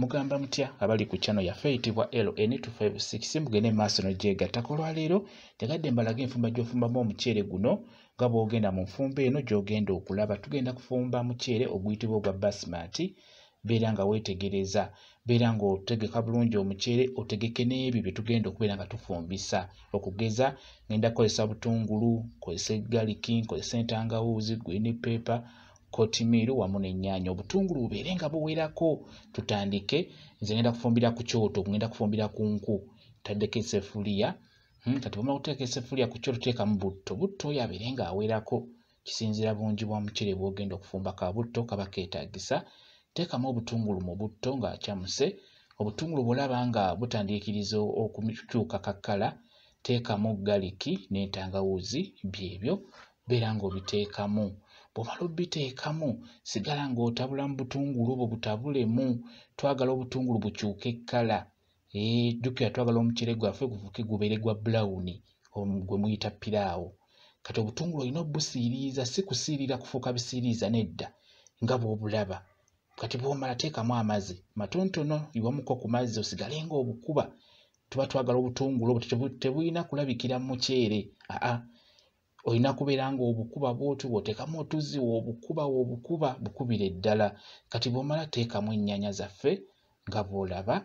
mugamba mutya abali ku kyano yaffe eyitibwa ln256 mugende maaso no gyegattaka olwaleero tegadde mbalaga enfumba gy'ofumbamu omuceere guno nga bw'ogenda mu nfumba eno gy'ogenda okulaba tugenda kufumba muceere oguyitibwa ogwa basimati beera nga weetegereza beera ng'otegeka bulungi omuceere otegeke n'ebyo bye tugenda okubeera nga tufumbisa okugeza ngenda kukozesa butungulu nkozesa egaliki nkozesa entangawuuzi green paper kotimiru wamu n'ennyaanya obutungulu bubeere nga buwerako tutandike nze ngenda kufumbira ku kyoto ngenda kufumbira ku nku taddeko esefuliya hmm, kati bamala kuteeka esefuliya ku kyoto teekamu butto butto oyo abeere ng'awerako kisinzira bungi bwa mukire bwogenda okufumba ka butto kaba keetagisa teekamu obutungulu mu butto ng'akyamuse obutungulu bwolaba nga butandiikiriza okukyuka kakkala teekamu galiki n'entangawuuzi byebyo beera ng'obiteekamu bwobala obiteekamu sigala ng'otabula mu butungulu obwo butabulemu twagala obutungulu bukyuke ekkala jukira twagala omukire gwaffe guvuke gubeere gwa bulawuni gwe muyita piraawo kati obutungulu olina obusiiriiza si kusiirira kufuuka bisiiriiza nedda nga bwobulaba kati bwomala teekamu amazzi matontono iwamuko ku mazzi osigalenga obukuba tuba twagala obutungulu obwo tebulina kulabikira mu muceere aa olina kubeera ngaobukuba bwoti bwotekamu otuzzi woobukuba woobukuba bukubire eddala kati bwomala teekamu ennyaanya zaffe nga bwolaba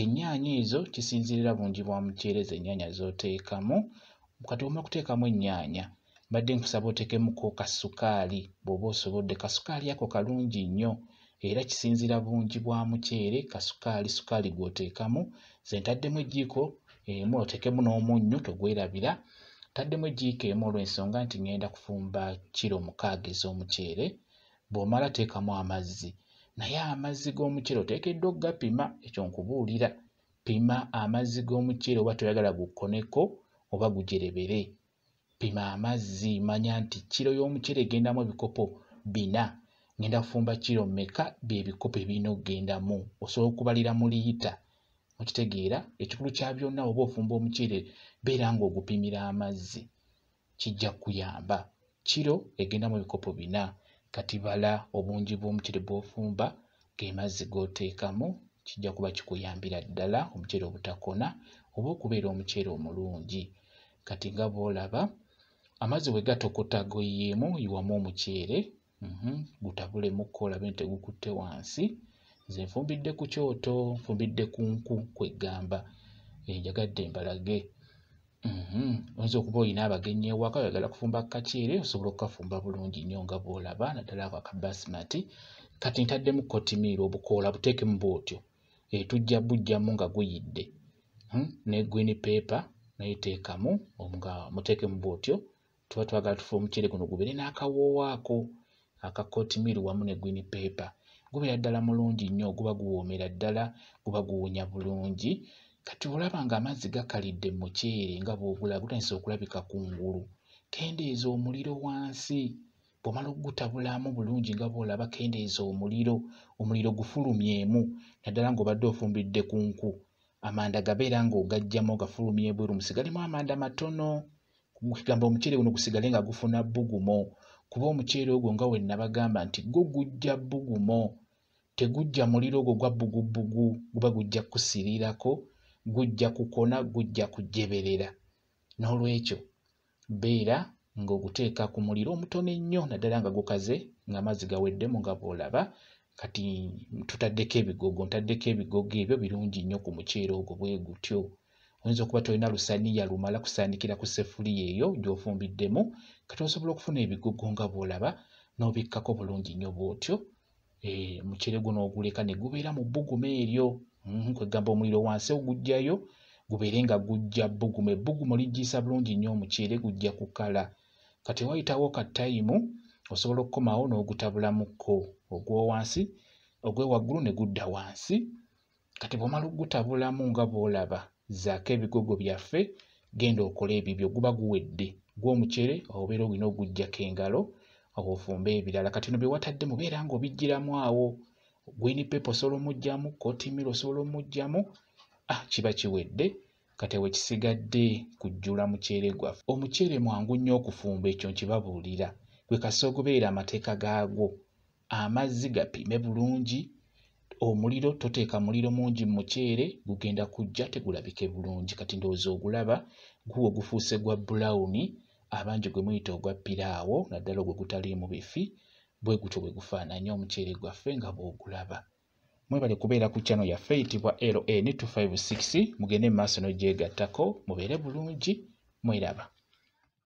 ennyaanya ezo kisinziirira bungi bwa mukyereza ennyaanya zoteekamu kati bwomala kuteekamu ennyaanya mbadde nkusaba otekemuko kasukaali bw'oba osobodde kasukaali ako kalungi nnyo era kisinziira bungi bwa mukyere kasukaali sukaali gwoteekamu zentaddemu ejjiiko emu otekemu n'omunnyo togwerabira taddemu ejjiiko emu olw'ensonga nti ŋŋenda kufumba kiro mukaaga ez'omuceere bw'omala teekamu amazzi naye amazzi g'omuceere oteekeddwa okugapima ekyo nkubuulira pima amazzi g'omuceere oba toyagala gukoneko oba gujerebere pima amazzi manya nti kiro y'omuceere egendamu ebikopo bina ŋŋenda kufumba kiro mmeka by'ebikopo ebirina okugendamu osobola okubalira mu liita okitegeera ekikulu kya byonna oba ofumba omuceere beera ngaogupimira amazzi kijja kuyamba kiro egenda mu bikopo bina kati bala obungi bw'omuceere bwofumba gemazzi g'oteekamu kijja kuba kikuyambira ddala omuceere obutakona oba okubeera omuceere omulungi kati nga boolaba amazzi bwe gatokota goyiyeemu yiwamu omuceere mhm, gutabulemukko olabe nti tegukutte wansi mm -hmm. nze nfumbidde ku kyoto nfumbidde ku nku kweggamba enjagadde eh, mbalage mhm. oyinza okuba olina abagenyi ewaka oyagala kufumba kukacyere osobola okukafumba bulungi nnyo nga bwolaba naddala ako akabasimati kati ntaddemu kotimiiro obukoola buteekemu bwotyo eh, tujja bujjamu nga guyidde hmm? ne green paper naye teekamu nga muteekemu bwotyo tuba twagala tufa omuceere guno gubeere n'akawoowaako akakotimiiro wamu ne green paper gubeera ddala mulungi nnyo oguba guwoomera ddala guba guwunya bulungi kati olaba ngaamazzi gakalidde muceere nga bwogulaba gutandisa okulabika kungulu kendeeza omuliro wansi bwomala ogutabulamu bulungi nga bwolaba kendeeza omuliro omuliro gufulumyemu naddala ngaobadde ofumbidde ku nku amanda gabeera ngaogajjamu ogafulumyebweru musigalemu amanda matono gamba omuceere guno gusigale nga gufuna bbugumo kuba omuceere ogwo nga wenabagamba nti gwo gujja bugumo tegujja muliro ogwo gwa bugubugu guba gujja kusirirako gujja kukona gujja kujeberera nolwekyo beera ngaoguteeka ku muliro omutono ennyo naddala nga gukaze ngaamazzi gaweddemu nga bwolaba kati tutaddeko ebigogo ntaddeko ebigogo ebyo birungi nnyo ku muceere ogwo bwe gutyo oyinza okuba tolina lusaniya lumala kusanikira ku sefuliya eyo gyofumbiddemu kati osobola okufuna ebigogo nga bwolaba n'obikkako bulungi nnyo bwotyo eh, mukere guno oguleka ne gubeera mu bbuguma eryo mhm, kwegamba omuliro wansi ogujjayo gubeere nga gujja bbuguma ebbuguma oligiisa bulungi nnyo omukyere gujja kukala kati wayitawo kattayimu osobola okukomawo n'ogutabulamukko ogwowansi ogwewaggulu ne gudda wansi kati bwomala okugutabulamu nga bwolaba zaako ebigogo byaffe genda okole ebibyo guba guwedde gwomucere obeera olina oguggyako engalo obufumbe ebirala kati no byewatadde mubeera nga obigiramu awo gwini pepa osobola omugjamu kotimiro osobola omugjamu ah, kiba kiwedde kati wekisigadde kujjula muceere gwaffe omuceere mwangu nnyo okufumba ekyo nkibabuulira gwe kasi ogubeera amateeka gaagwo amazzi gapime bulungi omuliro toteeka muliro mungi mu muceere gugenda kujja tegulabike bulungi kati ndowooza ogulaba guwe ogufuuse gwa bulawuni abangi gwe muyita ogwa piraawo naddala ogwe gutaliimu bifi bwe gutyo bwe gufaananye omuceere gwaffe nga bw'ogulaba mwebale kubeera ku kyano yaffe eyitibwa lan 256 mugende mu maaso n'ogyegattako mubeere bulungi mweraba